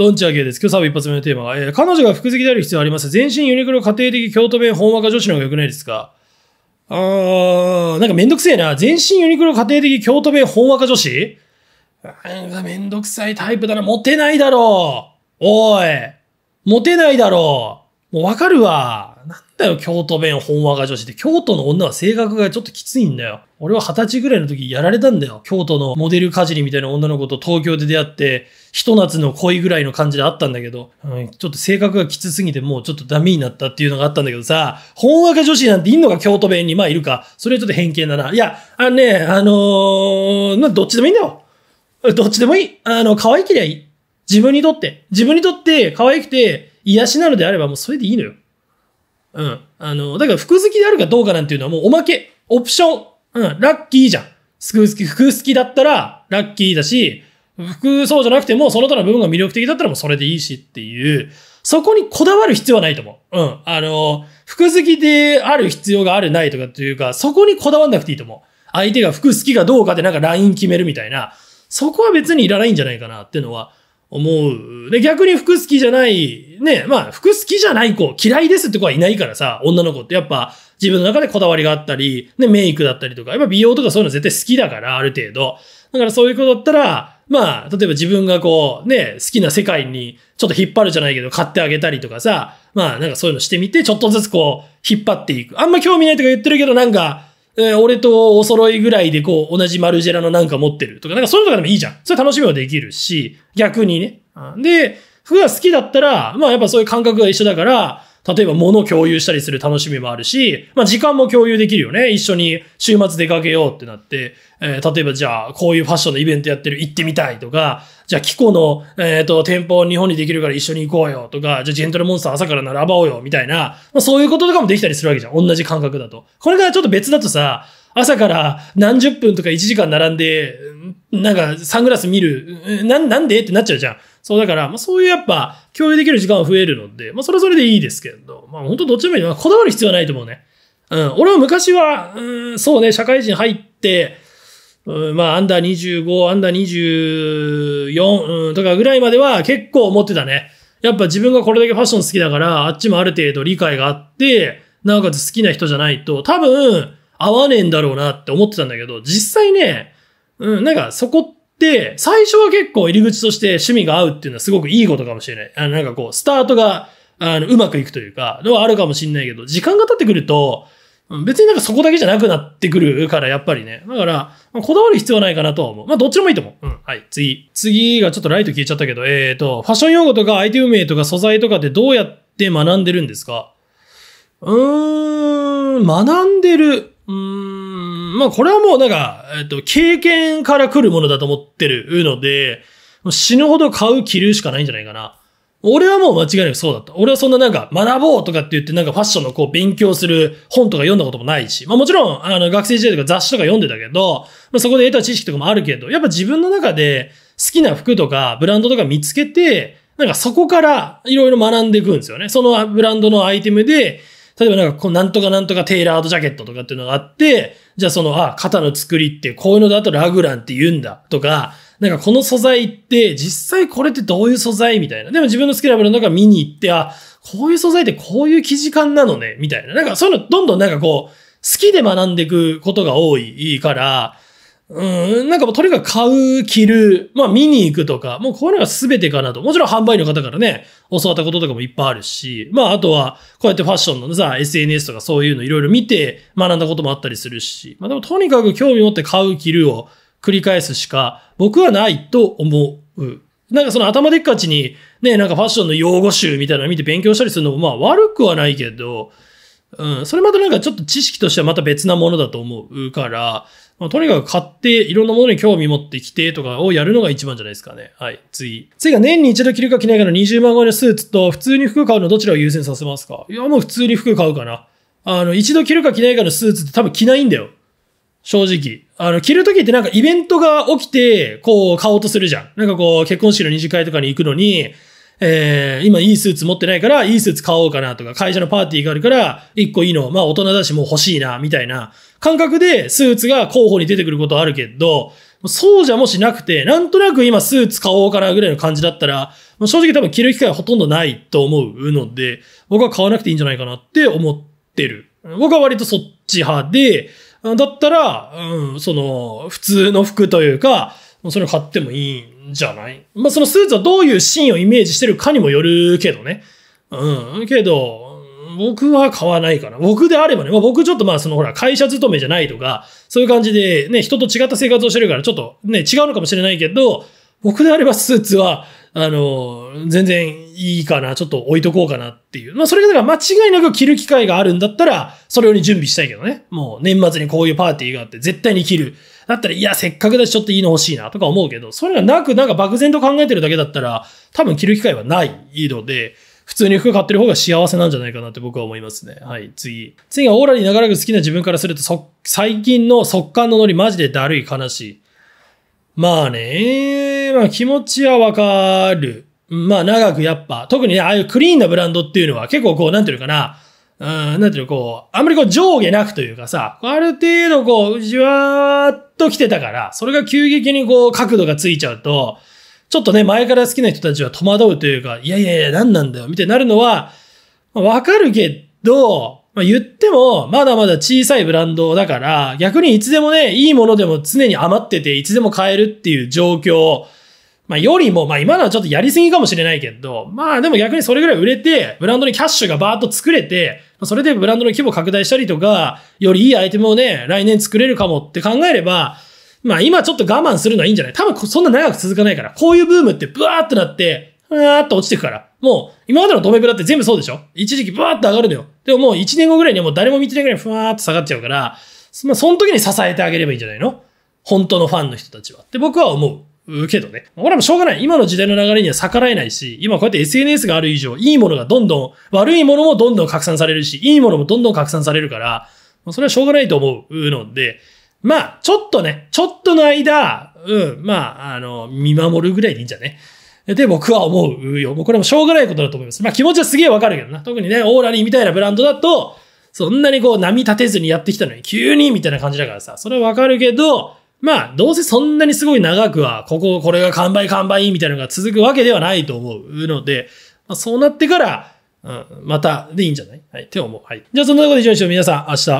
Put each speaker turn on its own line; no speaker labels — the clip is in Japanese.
どんち上げです。今日サブ一発目のテーマが、えー、彼女が副席である必要あります。全身ユニクロ家庭的京都弁本和歌女子の方が良くないですかあー、なんかめんどくせえな。全身ユニクロ家庭的京都弁本和歌女子なんかめんどくさいタイプだな。モテないだろう。おい。モテないだろう。もうわかるわ。だよ、京都弁本和歌女子って。京都の女は性格がちょっときついんだよ。俺は二十歳ぐらいの時やられたんだよ。京都のモデルかじりみたいな女の子と東京で出会って、一夏の恋ぐらいの感じであったんだけど、うん、ちょっと性格がきつすぎてもうちょっとダメになったっていうのがあったんだけどさ、本和が女子なんていんのか京都弁にまあいるか。それはちょっと偏見だな。いや、あのね、あのー、どっちでもいいんだよ。どっちでもいい。あの、可愛けりゃいい。自分にとって。自分にとって可愛くて癒しなのであればもうそれでいいのよ。うん。あの、だから服好きであるかどうかなんていうのはもうおまけ、オプション。うん、ラッキーじゃん。服好き、服好きだったらラッキーだし、服そうじゃなくてもその他の部分が魅力的だったらもうそれでいいしっていう、そこにこだわる必要はないと思う。うん。あの、服好きである必要があるないとかっていうか、そこにこだわんなくていいと思う。相手が服好きかどうかでなんかライン決めるみたいな、そこは別にいらないんじゃないかなっていうのは思う。で、逆に服好きじゃない、ね、まあ、服好きじゃない子、嫌いですって子はいないからさ、女の子ってやっぱ自分の中でこだわりがあったり、ね、メイクだったりとか、やっぱ美容とかそういうの絶対好きだから、ある程度。だからそういうことだったら、まあ、例えば自分がこう、ね、好きな世界にちょっと引っ張るじゃないけど、買ってあげたりとかさ、まあ、なんかそういうのしてみて、ちょっとずつこう、引っ張っていく。あんま興味ないとか言ってるけど、なんか、えー、俺とお揃いぐらいでこう、同じマルジェラのなんか持ってるとか、なんかそういうのとかでもいいじゃん。それ楽しみもできるし、逆にね。で、服が好きだったら、まあやっぱそういう感覚が一緒だから、例えば物を共有したりする楽しみもあるし、まあ時間も共有できるよね。一緒に週末出かけようってなって、えー、例えばじゃあこういうファッションのイベントやってる行ってみたいとか、じゃあキコの、えっ、ー、と、店舗日本にできるから一緒に行こうよとか、じゃあジェントルモンスター朝から並ぼうよみたいな、まあそういうこととかもできたりするわけじゃん。同じ感覚だと。これがちょっと別だとさ、朝から何十分とか1時間並んで、なんかサングラス見る、な、なんでってなっちゃうじゃん。そうだから、まあそういうやっぱ共有できる時間は増えるので、まあそれはそれでいいですけど、まあ本当どっちもいい。まあ、こだわる必要はないと思うね。うん。俺は昔は、うん、そうね、社会人入って、うん、まあアンダー25、アンダー24、うん、とかぐらいまでは結構思ってたね。やっぱ自分がこれだけファッション好きだから、あっちもある程度理解があって、なおかつ好きな人じゃないと、多分、合わねえんだろうなって思ってたんだけど、実際ね、うん、なんかそこって、で、最初は結構入り口として趣味が合うっていうのはすごくいいことかもしれない。あの、なんかこう、スタートが、あの、うまくいくというか、のはあるかもしれないけど、時間が経ってくると、別になんかそこだけじゃなくなってくるから、やっぱりね。だから、まあ、こだわる必要はないかなとは思う。まあ、どっちでもいいと思う。うん。はい、次。次がちょっとライト消えちゃったけど、えーと、ファッション用語とかアイテム名とか素材とかってどうやって学んでるんですかうーん、学んでる。うーんまあこれはもうなんか、えっと、経験から来るものだと思ってるので、死ぬほど買う着るしかないんじゃないかな。俺はもう間違いなくそうだった。俺はそんななんか学ぼうとかって言ってなんかファッションのこう勉強する本とか読んだこともないし、まあもちろんあの学生時代とか雑誌とか読んでたけど、まあそこで得た知識とかもあるけど、やっぱ自分の中で好きな服とかブランドとか見つけて、なんかそこからいろいろ学んでいくんですよね。そのブランドのアイテムで、例えばなんか、こうなんとかなんとかテイラードジャケットとかっていうのがあって、じゃあその、あ、肩の作りってこういうのだとラグランって言うんだとか、なんかこの素材って実際これってどういう素材みたいな。でも自分のスキラブルの中見に行って、あ、こういう素材ってこういう生地感なのね、みたいな。なんかそういうのどんどんなんかこう、好きで学んでいくことが多いから、うん、なんかもうとにかく買う、着る、まあ見に行くとか、もうこういうのが全てかなと。もちろん販売の方からね、教わったこととかもいっぱいあるし、まああとは、こうやってファッションのさ、SNS とかそういうのいろいろ見て学んだこともあったりするし、まあでもとにかく興味持って買う、着るを繰り返すしか、僕はないと思う。なんかその頭でっかちに、ね、なんかファッションの用語集みたいなの見て勉強したりするのもまあ悪くはないけど、うん、それまたなんかちょっと知識としてはまた別なものだと思うから、まあ、とにかく買って、いろんなものに興味持ってきてとかをやるのが一番じゃないですかね。はい、次。次が年に一度着るか着ないかの20万超えのスーツと、普通に服買うのどちらを優先させますかいや、もう普通に服買うかな。あの、一度着るか着ないかのスーツって多分着ないんだよ。正直。あの、着るときってなんかイベントが起きて、こう、買おうとするじゃん。なんかこう、結婚式の二次会とかに行くのに、えー、今いいスーツ持ってないから、いいスーツ買おうかなとか、会社のパーティーがあるから、一個いいの、まあ大人だしもう欲しいな、みたいな感覚でスーツが候補に出てくることはあるけど、そうじゃもしなくて、なんとなく今スーツ買おうかなぐらいの感じだったら、正直多分着る機会はほとんどないと思うので、僕は買わなくていいんじゃないかなって思ってる。僕は割とそっち派で、だったら、うん、その、普通の服というか、それを買ってもいいんじゃないまあ、そのスーツはどういうシーンをイメージしてるかにもよるけどね。うん。けど、僕は買わないかな。僕であればね、まあ、僕ちょっとまあそのほら会社勤めじゃないとか、そういう感じでね、人と違った生活をしてるからちょっとね、違うのかもしれないけど、僕であればスーツは、あの、全然いいかな、ちょっと置いとこうかなっていう。まあそれがだから間違いなく着る機会があるんだったら、それより準備したいけどね。もう年末にこういうパーティーがあって絶対に着る。だったら、いや、せっかくだしちょっといいの欲しいなとか思うけど、それがなく、なんか漠然と考えてるだけだったら、多分着る機会はないので、普通に服買ってる方が幸せなんじゃないかなって僕は思いますね。はい、次。次がオーラに長らく好きな自分からすると、そ、最近の速乾のノリマジでだるい悲しい。まあね、まあ気持ちはわかる。まあ長くやっぱ、特にね、ああいうクリーンなブランドっていうのは結構こう、なんていうのかな、うん、なんていうの、こう、あんまりこう上下なくというかさ、ある程度こう、じわーっと来てたから、それが急激にこう、角度がついちゃうと、ちょっとね、前から好きな人たちは戸惑うというか、いやいやいや、何なんだよ、みたいになるのは、わかるけど、まあ、言っても、まだまだ小さいブランドだから、逆にいつでもね、いいものでも常に余ってて、いつでも買えるっていう状況まあ、よりも、まあ、今のはちょっとやりすぎかもしれないけど、まあ、でも逆にそれぐらい売れて、ブランドにキャッシュがバーっと作れて、それでブランドの規模拡大したりとか、よりいいアイテムをね、来年作れるかもって考えれば、まあ、今ちょっと我慢するのはいいんじゃない多分そんな長く続かないから、こういうブームってブワーっとなって、ふわーっと落ちてくから。もう、今までのドメブラって全部そうでしょ一時期ブワーっと上がるのよ。でももう1年後ぐらいにはもう誰も見てないぐらいふわーっと下がっちゃうから、まあ、その時に支えてあげればいいんじゃないの本当のファンの人たちは。って僕は思う。うけどね。俺らもしょうがない。今の時代の流れには逆らえないし、今こうやって SNS がある以上、いいものがどんどん、悪いものもどんどん拡散されるし、いいものもどんどん拡散されるから、それはしょうがないと思うので、まあ、ちょっとね、ちょっとの間、うん、まあ、あの、見守るぐらいでいいんじゃね。で、僕は思うよ。もうこれもしょうがないことだと思います。まあ気持ちはすげえわかるけどな。特にね、オーラリーみたいなブランドだと、そんなにこう波立てずにやってきたのに、急にみたいな感じだからさ、それはわかるけど、まあ、どうせそんなにすごい長くは、ここ、これが完売完売みたいなのが続くわけではないと思うので、まあ、そうなってから、うん、またでいいんじゃないはい、って思う。はい。じゃあそんなとことで以上にしよう。皆さん、明日。